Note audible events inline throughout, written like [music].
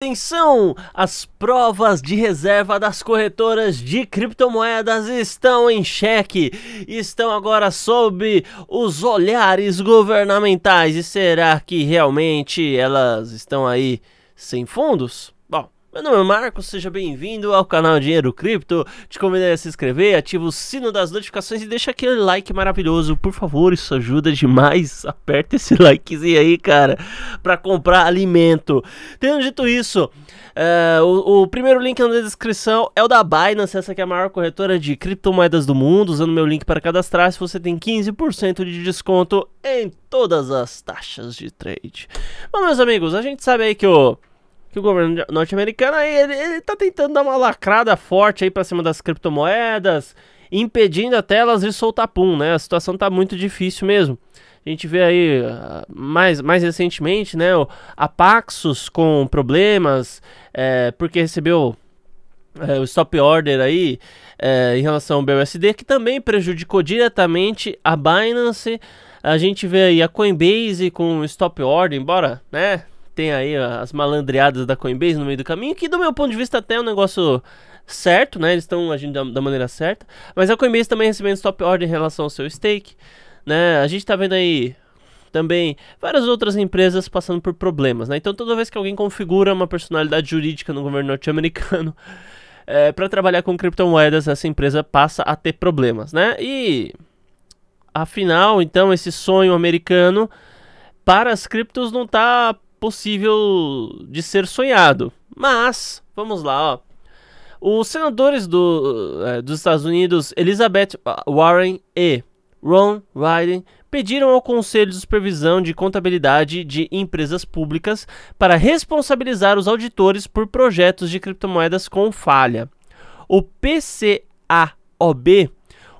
Atenção! As provas de reserva das corretoras de criptomoedas estão em xeque, estão agora sob os olhares governamentais. E será que realmente elas estão aí sem fundos? Meu nome é Marcos, seja bem-vindo ao canal Dinheiro Cripto. Te convido a se inscrever, ativa o sino das notificações e deixa aquele like maravilhoso, por favor, isso ajuda demais. Aperta esse [laughs] likezinho aí, cara, para comprar alimento. Tendo dito isso, é, o, o, primeiro link na descrição é o da Binance, essa que é a maior corretora de criptomoedas do mundo. Usando meu link para cadastrar, se você tem 15% de desconto em todas as taxas de trade. Bom, meus amigos, a gente sabe aí que o que o governo norte-americano ele, ele tá tentando dar uma lacrada forte aí para cima das criptomoedas, impedindo até elas de soltar pum, né? A situação tá muito difícil mesmo. A gente vê aí ah, mais, mais recentemente, né, a Paxos com problemas, é, porque recebeu é, o stop order aí é, em relação ao BUSD, que também prejudicou diretamente a Binance. A gente vê aí a Coinbase com stop order, embora, né, tem aí as malandreadas da Coinbase no meio do caminho, que do meu ponto de vista até é um negócio certo, né? Eles estão agindo da, da, maneira certa. Mas a Coinbase também recebendo stop order em relação ao seu stake, né? A gente tá vendo aí também várias outras empresas passando por problemas, né? Então toda vez que alguém configura uma personalidade jurídica no governo norte-americano [laughs] é, para trabalhar com criptomoedas, essa empresa passa a ter problemas, né? E afinal, então esse sonho americano para as criptos não está possível de ser sonhado. Mas, vamos lá, ó. Os senadores do, eh, dos Estados Unidos, Elizabeth Warren e Ron Wyden, pediram ao Conselho de Supervisão de Contabilidade de Empresas Públicas para responsabilizar os auditores por projetos de criptomoedas com falha. O PCAOB,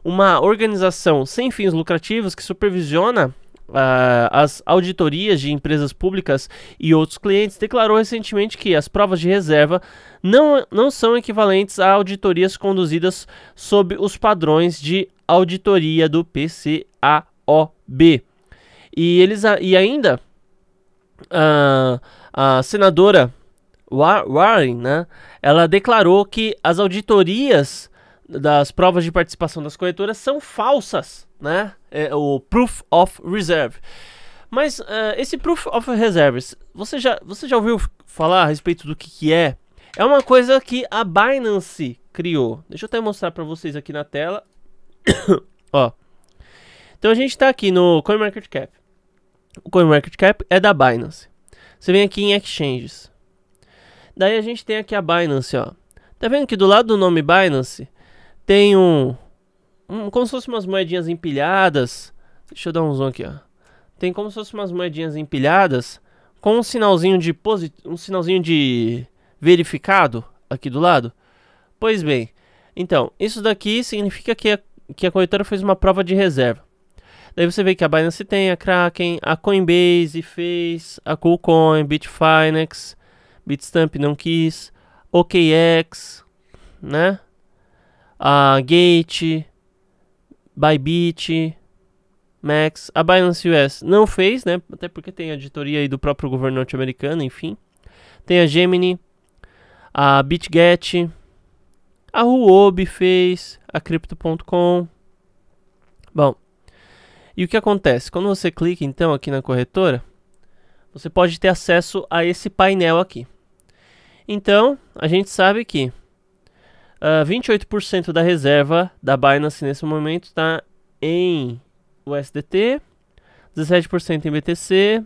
uma organização sem fins lucrativos que supervisiona uh, as auditorias de empresas públicas e outros clientes, declarou recentemente que as provas de reserva não, não são equivalentes a auditorias conduzidas sob os padrões de auditoria do PCAOB. E, eles, e ainda, ah, a senadora Warren, né, ela declarou que as auditorias das provas de participação das corretoras são falsas, né? É o Proof of Reserve. Mas uh, esse Proof of Reserve, você já, você já ouviu falar a respeito do que, que é? É uma coisa que a Binance criou. Deixa eu até mostrar para vocês aqui na tela. [coughs] Ó. Então a gente está aqui no CoinMarketCap. O CoinMarketCap é da Binance. Você vem aqui em Exchanges. Daí a gente tem aqui a Binance, ó. Tá vendo que do lado do nome Binance tem um, um, Como se fossem umas moedinhas empilhadas. Deixa eu dar um zoom aqui, ó. Tem como se fossem umas moedinhas empilhadas. Com um sinalzinho de posit, um sinalzinho de verificado aqui do lado. Pois bem, então, isso daqui significa que a, que a corretora fez uma prova de reserva. Daí você vê que a Binance tem, a Kraken, a Coinbase fez, a KuCoin, Bitfinex, Bitstamp não quis, OKEx, né? a Gate, Bybit, Max, a Binance US não fez, né? Até porque tem a editoria aí do próprio governo norte-americano, enfim. Tem a Gemini, a BitGet, a Huobi fez, a Crypto.com. Bom, e o que acontece? Quando você clica então aqui na corretora, você pode ter acesso a esse painel aqui. Então, a gente sabe que Uh, ah, 28% da reserva da Binance nesse momento está em USDT, 17% em BTC,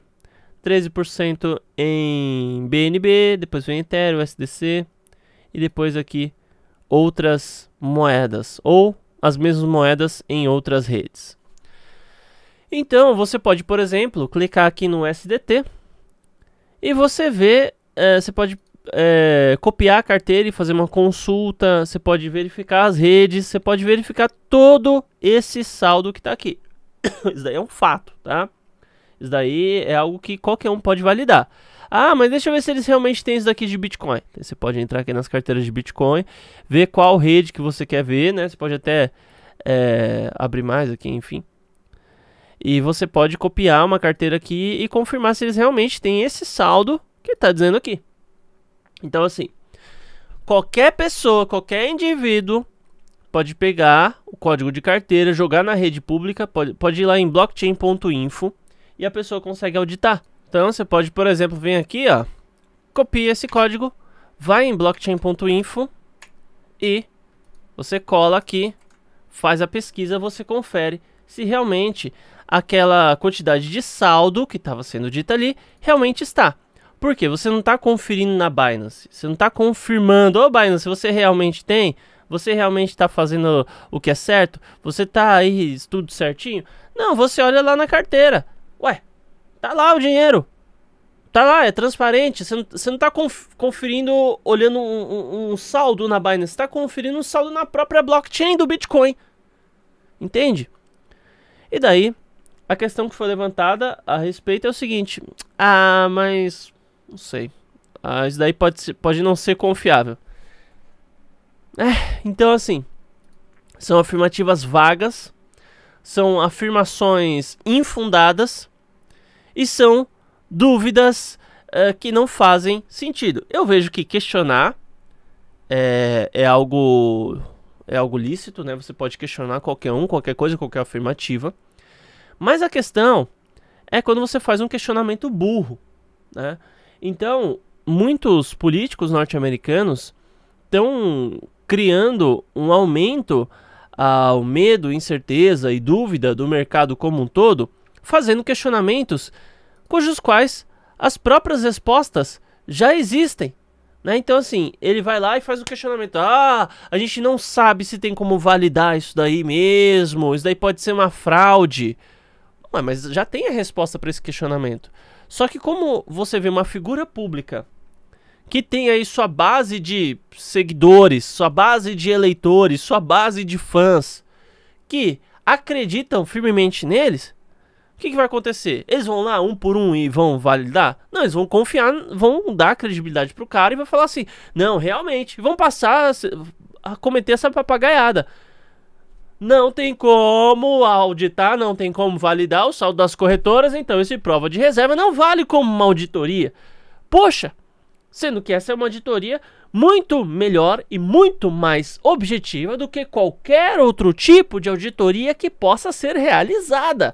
13% em BNB, depois vem Ethereum, USDC e depois aqui outras moedas ou as mesmas moedas em outras redes. Então você pode, por exemplo, clicar aqui no SDT e você vê, eh, você pode é, copiar a carteira e fazer uma consulta, você pode verificar as redes, você pode verificar todo esse saldo que está aqui. [coughs] Isso daí é um fato, tá? Isso daí é algo que qualquer um pode validar. Ah, mas deixa eu ver se eles realmente têm isso daqui de Bitcoin. Você pode entrar aqui nas carteiras de Bitcoin, ver qual rede que você quer ver, né? Você pode até é, abrir mais aqui, enfim. E você pode copiar uma carteira aqui e confirmar se eles realmente têm esse saldo que está dizendo aqui. Então, assim, qualquer pessoa, qualquer indivíduo pode pegar o código de carteira, jogar na rede pública, pode, pode ir lá em blockchain.info e a pessoa consegue auditar. Então, você pode, por exemplo, vir aqui, ó, copia esse código, vai em blockchain.info e você cola aqui, faz a pesquisa, você confere se realmente aquela quantidade de saldo que estava sendo dita ali realmente está. Por quê? Você não está conferindo na Binance. Você não está confirmando, ô oh, Binance, você realmente tem? Você realmente está fazendo o que é certo? Você está aí tudo certinho? Não, você olha lá na carteira. Ué, tá lá o dinheiro. Tá lá, é transparente. Você não, você não tá conferindo, olhando um, um, um saldo na Binance. Você tá conferindo um saldo na própria blockchain do Bitcoin. Entende? E daí, a questão que foi levantada a respeito é o seguinte: ah, mas não sei. Ah, isso daí pode, ser, pode não ser confiável. É, então assim. São afirmativas vagas. São afirmações infundadas. E são dúvidas uh, que não fazem sentido. Eu vejo que questionar é, é algo é algo lícito, né? Você pode questionar qualquer um, qualquer coisa, qualquer afirmativa. Mas a questão é quando você faz um questionamento burro, né? Então, muitos políticos norte-americanos estão criando um aumento ao medo, incerteza e dúvida do mercado como um todo, fazendo questionamentos cujos quais as próprias respostas já existem. Né? Então, assim, ele vai lá e faz o questionamento: ah, a gente não sabe se tem como validar isso daí mesmo, isso daí pode ser uma fraude. Ué, mas já tem a resposta para esse questionamento. Só que como você vê uma figura pública que tem aí sua base de seguidores, sua base de eleitores, sua base de fãs que acreditam firmemente neles, o que, que, vai acontecer? Eles vão lá um por um e vão validar? Não, eles vão confiar, vão dar credibilidade pro cara e vai falar assim: não, realmente, vão passar a cometer essa papagaiada não tem como auditar, não tem como validar o saldo das corretoras, então esse prova de reserva não vale como uma auditoria. Poxa, sendo que essa é uma auditoria muito melhor e muito mais objetiva do que qualquer outro tipo de auditoria que possa ser realizada.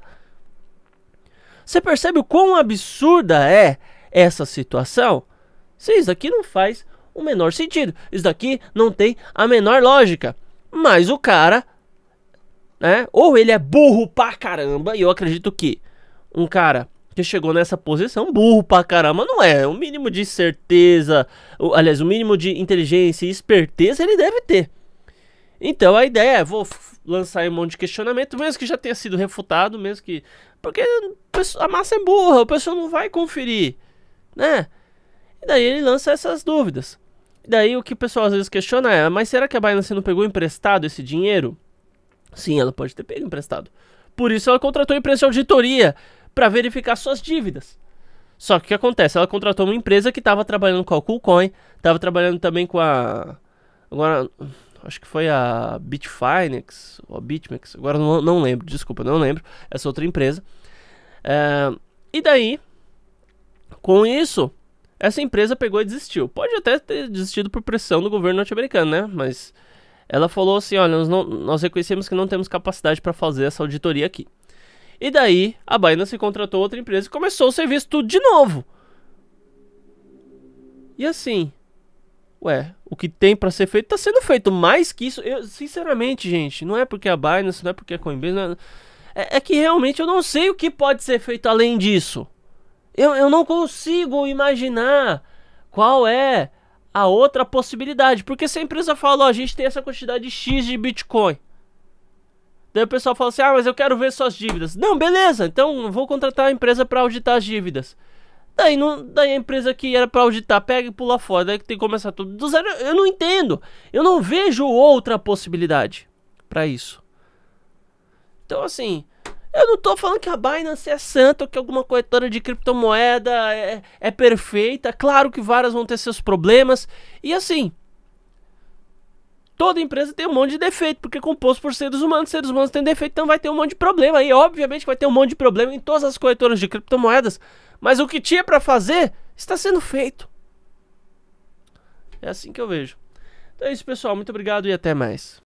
Você percebe o quão absurda é essa situação? isso aqui não faz o menor sentido, isso daqui não tem a menor lógica. Mas o cara né? Ou ele é burro pra caramba, e eu acredito que um cara que chegou nessa posição, burro pra caramba, não é. O um mínimo de certeza, ou, aliás, o um mínimo de inteligência e esperteza ele deve ter. Então a ideia é, vou lançar um monte de questionamento, mesmo que já tenha sido refutado, mesmo que. Porque a massa é burra, o pessoal não vai conferir, né? E daí ele lança essas dúvidas. E daí o que o pessoal às vezes questiona é, mas será que a Binance não pegou emprestado esse dinheiro? Sim, ela pode ter pego emprestado. Por isso ela contratou a empresa de auditoria para verificar suas dívidas. Só que o que acontece? Ela contratou uma empresa que estava trabalhando com a KuCoin, estava trabalhando também com a. Agora, acho que foi a Bitfinex ou a Bitmex, agora não, não lembro, desculpa, não lembro. Essa outra empresa. É, e daí, com isso, essa empresa pegou e desistiu. Pode até ter desistido por pressão do governo norte-americano, né? Mas ela falou assim: olha, nós, não, nós reconhecemos que não temos capacidade para fazer essa auditoria aqui. E daí a Binance contratou outra empresa e começou o serviço tudo de novo. E assim, ué, o que tem para ser feito tá sendo feito. Mais que isso, eu, sinceramente, gente, não é porque é a Binance, não é porque é a Coinbase, não é, é, é que realmente eu não sei o que pode ser feito além disso. Eu, eu não consigo imaginar qual é a outra possibilidade. Porque se a empresa fala, ó, a gente tem essa quantidade X de Bitcoin. Daí o pessoal fala assim, ah, mas eu quero ver suas dívidas. Não, beleza, então vou contratar a empresa para auditar as dívidas. Daí, não, daí a empresa que era para auditar pega e pula fora, daí tem que começar tudo do zero. Eu não entendo, eu não vejo outra possibilidade para isso. Então assim, eu não tô falando que a Binance é santa, ou que alguma corretora de criptomoeda é, é perfeita. Claro que várias vão ter seus problemas. E assim, toda empresa tem um monte de defeito, porque é composto por seres humanos, seres humanos têm defeito, então vai ter um monte de problema. E obviamente vai ter um monte de problema em todas as corretoras de criptomoedas, mas o que tinha para fazer está sendo feito. É assim que eu vejo. Então é isso, pessoal. Muito obrigado e até mais.